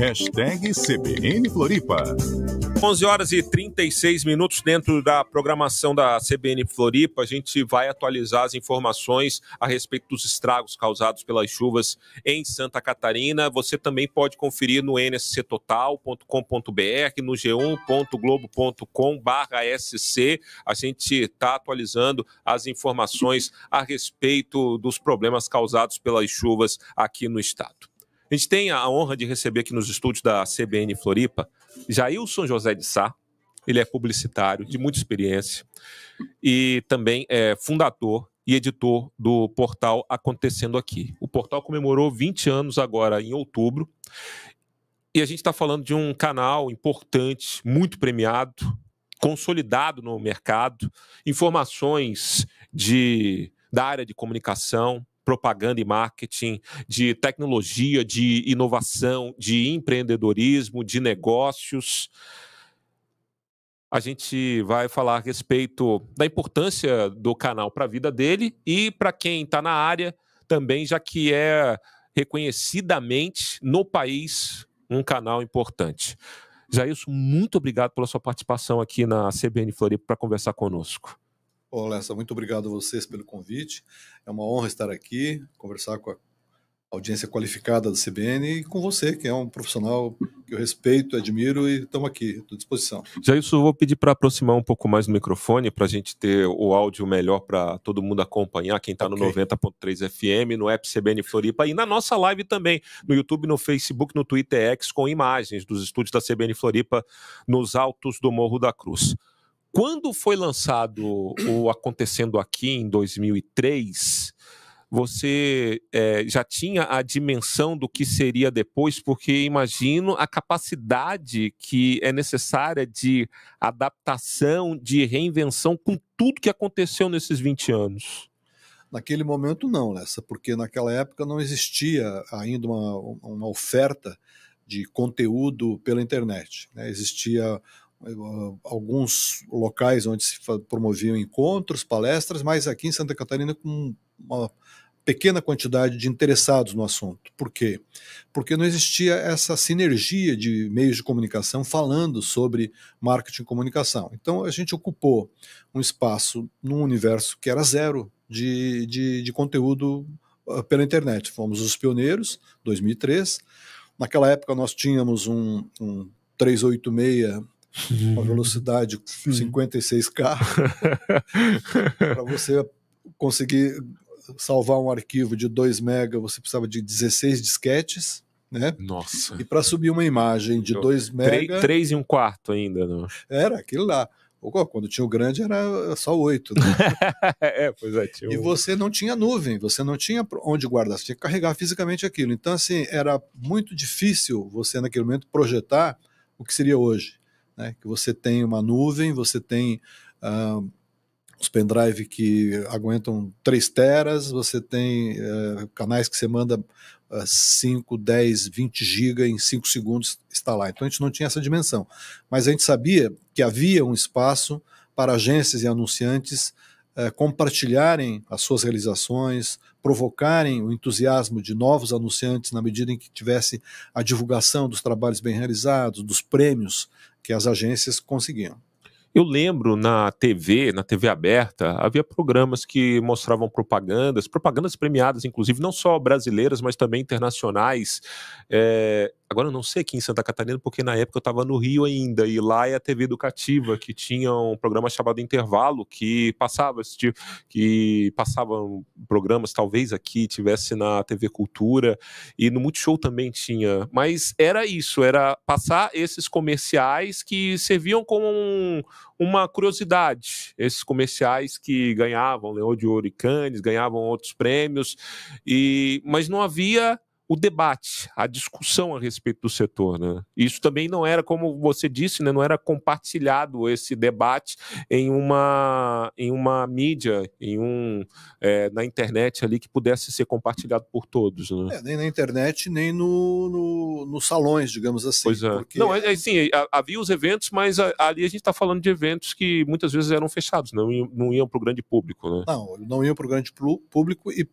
Hashtag CBN Floripa. 11 horas e 36 minutos dentro da programação da CBN Floripa. A gente vai atualizar as informações a respeito dos estragos causados pelas chuvas em Santa Catarina. Você também pode conferir no nsctotal.com.br, no g1.globo.com/sc. A gente está atualizando as informações a respeito dos problemas causados pelas chuvas aqui no estado. A gente tem a honra de receber aqui nos estúdios da CBN Floripa Jailson José de Sá. Ele é publicitário de muita experiência e também é fundador e editor do portal Acontecendo Aqui. O portal comemorou 20 anos agora em outubro e a gente está falando de um canal importante, muito premiado, consolidado no mercado, informações de, da área de comunicação, propaganda e marketing, de tecnologia, de inovação, de empreendedorismo, de negócios. A gente vai falar a respeito da importância do canal para a vida dele e para quem está na área também, já que é reconhecidamente no país um canal importante. Jair, muito obrigado pela sua participação aqui na CBN Floripa para conversar conosco. Bom, Lessa, muito obrigado a vocês pelo convite. É uma honra estar aqui, conversar com a audiência qualificada da CBN e com você, que é um profissional que eu respeito, admiro e estamos aqui, à disposição. Já isso, eu vou pedir para aproximar um pouco mais o microfone para a gente ter o áudio melhor para todo mundo acompanhar, quem está okay. no 90.3 FM, no app CBN Floripa e na nossa live também, no YouTube, no Facebook, no Twitter X, com imagens dos estúdios da CBN Floripa nos altos do Morro da Cruz. Quando foi lançado o Acontecendo Aqui, em 2003, você é, já tinha a dimensão do que seria depois, porque imagino a capacidade que é necessária de adaptação, de reinvenção com tudo que aconteceu nesses 20 anos. Naquele momento, não, Lessa, porque naquela época não existia ainda uma, uma oferta de conteúdo pela internet. Né? Existia ah, alguns locais onde se promoviam encontros, palestras, mas aqui em Santa Catarina com uma pequena quantidade de interessados no assunto. Por quê? Porque não existia essa sinergia de meios de comunicação falando sobre marketing e comunicação. Então a gente ocupou um espaço num universo que era zero de, de, de conteúdo ah, pela internet. Fomos os pioneiros, 2003. Naquela época nós tínhamos um, um 386 uhum. uma velocidade uhum. 56K, para você conseguir salvar um arquivo de 2 MB, você precisava de 16 disquetes. Né? Nossa. E para subir uma imagem de 2 mega. 3 e um quarto ainda, não? Era aquilo lá. Quando tinha o grande era só oito. Né? é, pois é, tinha. E você não tinha nuvem, você não tinha onde guardar, você tinha que carregar fisicamente aquilo. Então, assim, era muito difícil você, naquele momento, projetar o que seria hoje né? que você tem uma nuvem, você tem uh, os pendrive que aguentam 3 teras, você tem uh, canais que você manda uh, 5, 10, 20 giga em 5 segundos está lá. Então a gente não tinha essa dimensão. Mas a gente sabia que havia um espaço para agências e anunciantes é, compartilharem as suas realizações, provocarem o entusiasmo de novos anunciantes na medida em que tivesse a divulgação dos trabalhos bem realizados, dos prêmios que as agências conseguiam. Eu lembro na TV, na TV aberta, havia programas que mostravam propagandas, propagandas premiadas, inclusive não só brasileiras, mas também internacionais. É, Agora eu não sei aqui em Santa Catarina, porque na época eu estava no Rio ainda, e lá é a TV educativa, que tinha um programa chamado Intervalo, que passava esse tipo, que passavam programas, talvez aqui tivesse na TV Cultura, e no Multishow também tinha. Mas era isso, era passar esses comerciais que serviam como um, uma curiosidade. Esses comerciais que ganhavam Leão de Ouro e Cannes, ganhavam outros prêmios, e, mas não havia o debate, a discussão a respeito do setor. Né? Isso também não era, como você disse, né, não era compartilhado esse debate em uma, em uma mídia, em um, é, na internet ali que pudesse ser compartilhado por todos. Né? É, nem na internet, nem no, no, nos salões, digamos assim. Pois é. Porque... Não, assim, havia os eventos, mas ali a gente está falando de eventos que muitas vezes eram fechados, não iam, não iam para o grande público. Né? Não, não iam para o grande público e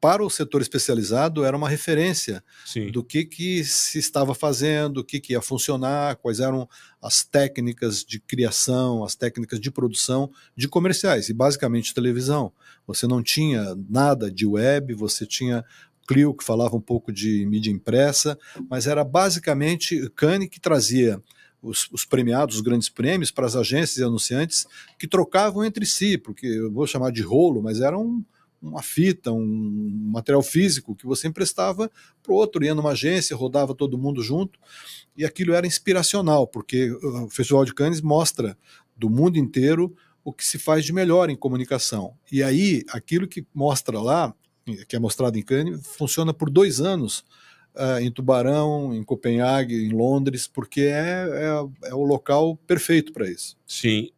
para o setor especializado era uma referência Sim. do que, que se estava fazendo, o que, que ia funcionar, quais eram as técnicas de criação, as técnicas de produção de comerciais, e basicamente televisão. Você não tinha nada de web, você tinha Clio, que falava um pouco de mídia impressa, mas era basicamente Cane que trazia os, os, premiados, os grandes prêmios, para as agências e anunciantes que trocavam entre si, porque eu vou chamar de rolo, mas era um uma fita, um material físico que você emprestava para o outro, ia numa agência, rodava todo mundo junto, e aquilo era inspiracional, porque ah, o Festival de Cannes mostra do mundo inteiro o que se faz de melhor em comunicação. E aí, aquilo que mostra lá, que é mostrado em Cannes, funciona por dois anos uh, em Tubarão, em Copenhague, em Londres, porque é, é, é o local perfeito para isso. Sim,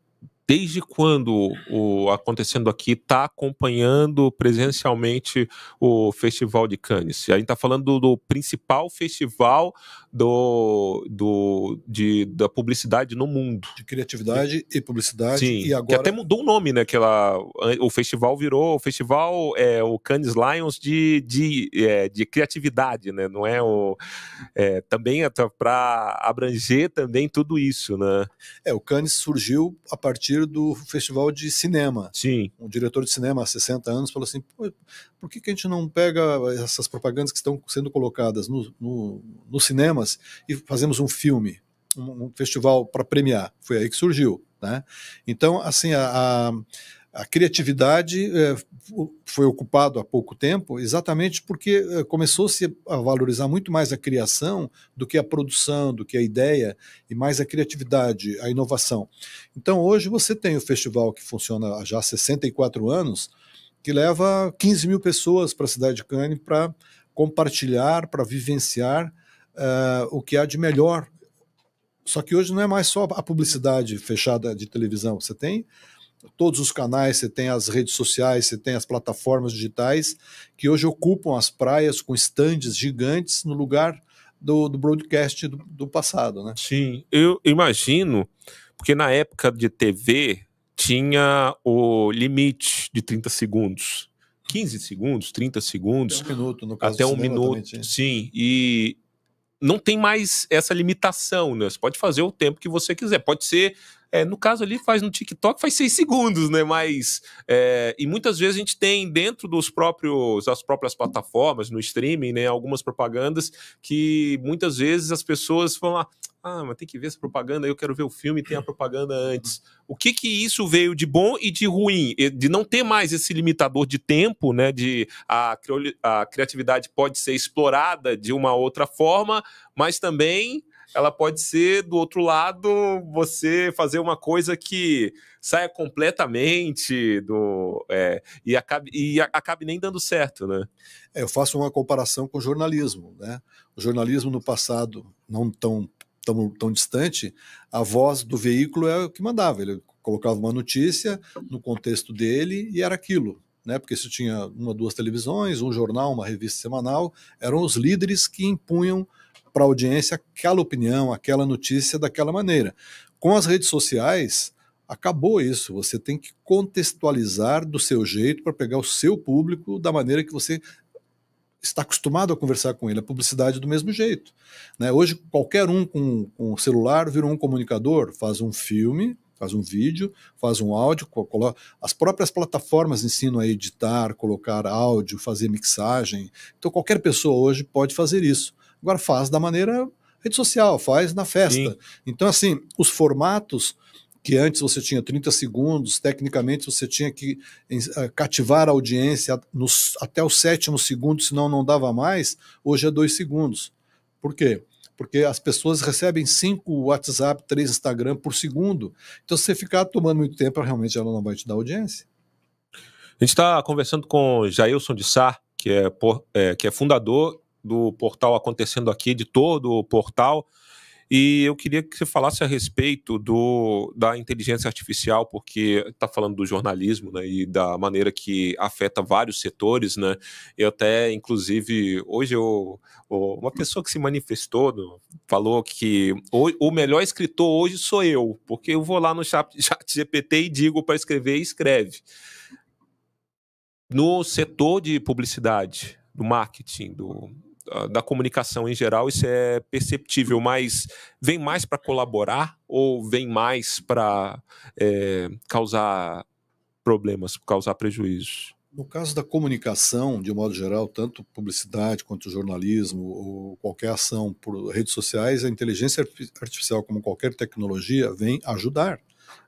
desde quando o Acontecendo Aqui está acompanhando presencialmente o Festival de Cannes? A gente está falando do, principal festival do, do, de, da publicidade no mundo. De criatividade e, publicidade. Sim, e agora... que até mudou o nome, né? Que o festival virou o festival, é, o Cannes Lions de, de, é, de criatividade, né? Não é o... É, também é para abranger também tudo isso, né? É, o Cannes surgiu a partir do festival de cinema. Sim. Um diretor de cinema há 60 anos falou assim: por que, que a gente não pega essas propagandas que estão sendo colocadas no, no, nos cinemas e fazemos um filme, um, um festival para premiar? Foi aí que surgiu. Né? Então, assim, a, a a criatividade é, foi ocupado há pouco tempo exatamente porque é, começou-se a valorizar muito mais a criação do que a produção, do que a ideia, e mais a criatividade, a inovação. Então, hoje você tem o festival que funciona há já 64 anos, que leva 15 mil pessoas para a cidade de Cannes para compartilhar, para vivenciar uh, o que há de melhor. Só que hoje não é mais só a publicidade fechada de televisão, você tem todos os canais, você tem as redes sociais, você tem as plataformas digitais que hoje ocupam as praias com estandes gigantes no lugar do, do broadcast do, do, passado, né? Sim, eu imagino, porque na época de TV tinha o limite de 30 segundos. 15 segundos, 30 segundos. Até um minuto, até um minuto sim. E, não tem mais essa limitação, né? Você pode fazer o tempo que você quiser. Pode ser, é, no caso ali, faz no TikTok, faz seis segundos, né? Mas. É, e muitas vezes a gente tem dentro dos próprios, das próprias plataformas, no streaming, né? Algumas propagandas que muitas vezes as pessoas falam. Ah, ah, mas tem que ver essa propaganda, eu quero ver o filme, tem a uhum. propaganda antes. O que que isso veio de bom e de ruim? De não ter mais esse limitador de tempo, né? De a, a criatividade pode ser explorada de uma outra forma, mas também ela pode ser do outro lado você fazer uma coisa que saia completamente do é, e acabe e acabe nem dando certo, né? É, eu faço uma comparação com o jornalismo, né? O jornalismo no passado não tão tão, tão distante, a voz do veículo é o que mandava. Ele colocava uma notícia no contexto dele e era aquilo. Né, porque isso tinha uma, duas televisões, um jornal, uma revista semanal, eram os líderes que impunham para a audiência aquela opinião, aquela notícia daquela maneira. Com as redes sociais, acabou isso. Você tem que contextualizar do seu jeito para pegar o seu público da maneira que você está acostumado a conversar com ele. A publicidade é do mesmo jeito. Né? Hoje, qualquer um com, com celular virou um comunicador, faz um filme, faz um vídeo, faz um áudio, coloca, as próprias plataformas ensinam a editar, colocar áudio, fazer mixagem. Então qualquer pessoa hoje pode fazer isso. Agora faz da maneira rede social, faz na festa. Sim. Então assim, os formatos que antes você tinha 30 segundos, tecnicamente você tinha que eh, cativar a audiência nos, até o sétimo segundo, senão não dava mais, hoje é dois segundos. Por quê? Porque as pessoas recebem cinco WhatsApp, três Instagram por segundo. Então, se você ficar tomando muito tempo, realmente ela não vai te dar audiência. A gente está conversando com Jailson de Sá, que é, por, é, que é fundador do portal Acontecendo Aqui, editor do portal e eu queria que você falasse a respeito do, da inteligência artificial, porque está falando do jornalismo né, e da maneira que afeta vários setores. Né? Eu até, inclusive, hoje eu, uma pessoa que se manifestou falou que o, melhor escritor hoje sou eu, porque eu vou lá no chat, chat GPT e digo para escrever e escreve. No setor de publicidade, do marketing, do, ah, da comunicação em geral, isso é perceptível, mas vem mais para colaborar ou vem mais para é, eh, causar problemas, causar prejuízos? No caso da comunicação, de modo geral, tanto publicidade quanto jornalismo, ou qualquer ação por redes sociais, a inteligência artificial, como qualquer tecnologia, vem ajudar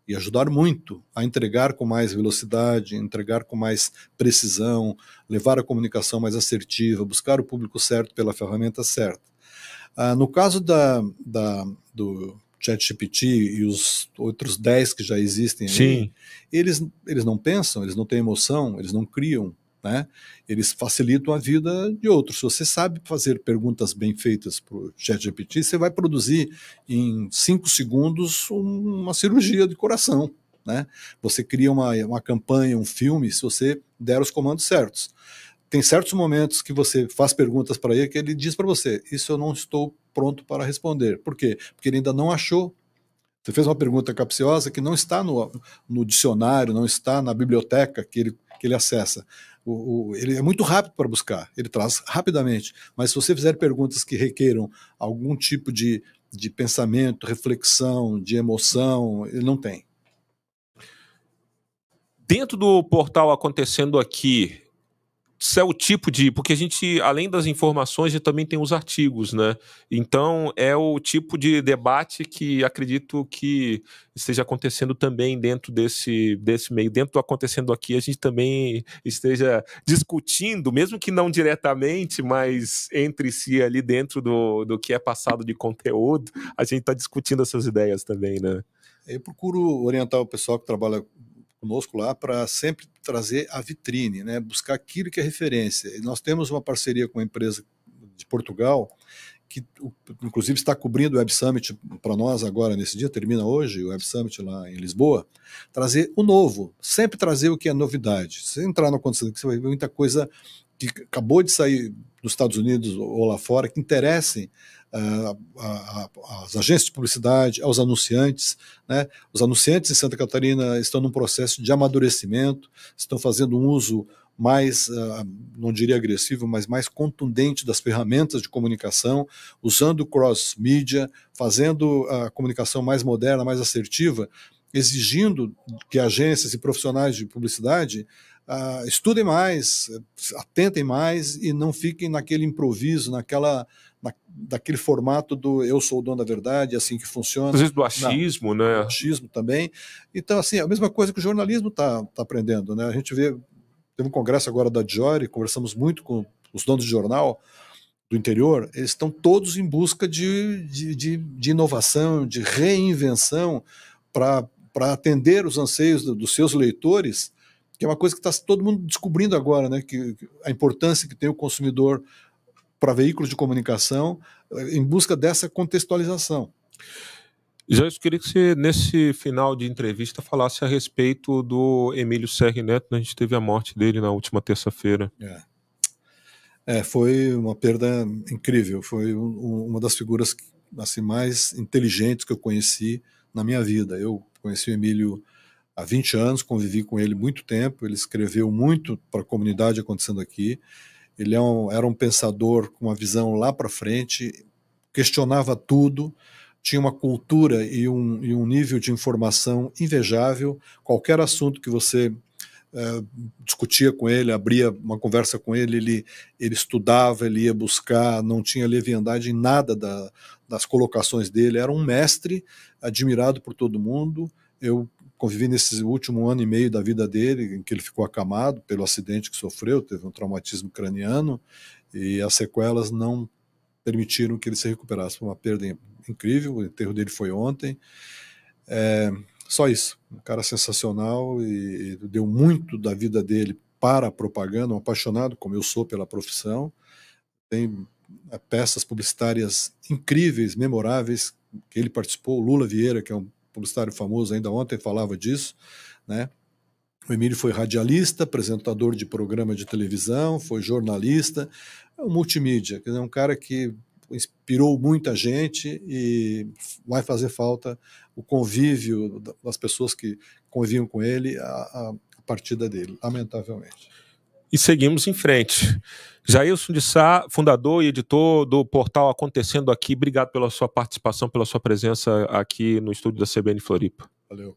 e ajudar muito a entregar com mais velocidade, entregar com mais precisão, levar a comunicação mais assertiva, buscar o público certo pela ferramenta certa. Ah, no caso da, da, do ChatGPT e os outros 10 que já existem, ali, eles, eles não pensam, eles não têm emoção, eles não criam, né? Eles facilitam a vida de outros. Se você sabe fazer perguntas bem feitas para o ChatGPT, você vai produzir em cinco segundos uma cirurgia de coração. Né? Você cria uma, uma campanha, um filme, se você der os comandos certos. Tem certos momentos que você faz perguntas para ele que ele diz para você: Isso eu não estou pronto para responder. Por quê? Porque ele ainda não achou você fez uma pergunta capciosa que não está no, no dicionário, não está na biblioteca que ele, que ele acessa. O, o, ele é muito rápido para buscar, ele traz rapidamente. Mas se você fizer perguntas que requeram algum tipo de, de pensamento, reflexão, de emoção, ele não tem. Dentro do portal acontecendo aqui, isso é o tipo de. Porque a gente, além das informações, a gente também tem os artigos, né? Então, é o tipo de debate que acredito que esteja acontecendo também dentro desse, desse meio. Dentro do acontecendo aqui, a gente também esteja discutindo, mesmo que não diretamente, mas entre si ali dentro do, do que é passado de conteúdo, a gente está discutindo essas ideias também, né? Eu procuro orientar o pessoal que trabalha conosco lá para sempre trazer a vitrine, né? buscar aquilo que é referência. E nós temos uma parceria com uma empresa de Portugal que inclusive está cobrindo o Web Summit para nós agora nesse dia, termina hoje o Web Summit lá em Lisboa, trazer o novo, sempre trazer o que é novidade. Se entrar no acontecimento, que você vai ver muita coisa que acabou de sair dos Estados Unidos ou lá fora, que interessem às ah, agências de publicidade, aos anunciantes. Né? Os anunciantes em Santa Catarina estão num processo de amadurecimento, estão fazendo um uso mais, ah, não diria agressivo, mas mais contundente das ferramentas de comunicação, usando cross-mídia, fazendo a comunicação mais moderna, mais assertiva, exigindo que agências e profissionais de publicidade Uh, estudem mais, atentem mais e não fiquem naquele improviso, naquela daquele formato do eu sou o dono da verdade, é assim que funciona. Às vezes do achismo, não, né? Do achismo também. Então, assim, é a mesma coisa que o jornalismo está tá aprendendo, né? A gente vê, teve um congresso agora da Diori, conversamos muito com os donos de jornal do interior, eles estão todos em busca de, de, de, de inovação, de reinvenção para atender os anseios do, dos seus leitores que é uma coisa que está todo mundo descobrindo agora, né? Que, que, a importância que tem o consumidor para veículos de comunicação eh, em busca dessa contextualização. Já eu queria que você, nesse final de entrevista, falasse a respeito do Emílio Serri Neto. Né? A gente teve a morte dele na última terça-feira. É. é. foi uma perda incrível. Foi um, uma das figuras assim, mais inteligentes que eu conheci na minha vida. Eu conheci o Emílio há 20 anos, convivi com ele muito tempo, ele escreveu muito para a comunidade acontecendo aqui. Ele é um, era um pensador com uma visão lá para frente, questionava tudo, tinha uma cultura e um, e um, nível de informação invejável. Qualquer assunto que você é, discutia com ele, abria uma conversa com ele, ele, ele estudava, ele ia buscar, não tinha leviandade em nada da, das colocações dele. Era um mestre admirado por todo mundo. Eu convivi nesse último ano e meio da vida dele, em que ele ficou acamado pelo acidente que sofreu, teve um traumatismo craniano e as sequelas não permitiram que ele se recuperasse. Foi uma perda incrível, o enterro dele foi ontem. É, só isso, um cara sensacional e, e deu muito da vida dele para a propaganda, um apaixonado como eu sou pela profissão. Tem é, peças publicitárias incríveis, memoráveis, que ele participou, Lula Vieira, que é um publicitário famoso ainda ontem falava disso, né? O Emílio foi radialista, apresentador de programa de televisão, foi jornalista, é um multimídia, é um cara que inspirou muita gente e vai fazer falta o convívio das pessoas que conviviam com ele, a, a partida dele, lamentavelmente e seguimos em frente. Jailson de Sá, fundador e editor do portal Acontecendo Aqui, obrigado pela sua participação, pela sua presença aqui no estúdio da CBN Floripa. Valeu.